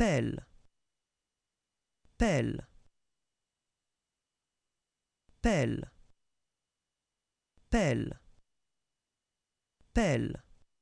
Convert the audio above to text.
pelle pelle pelle pelle pelle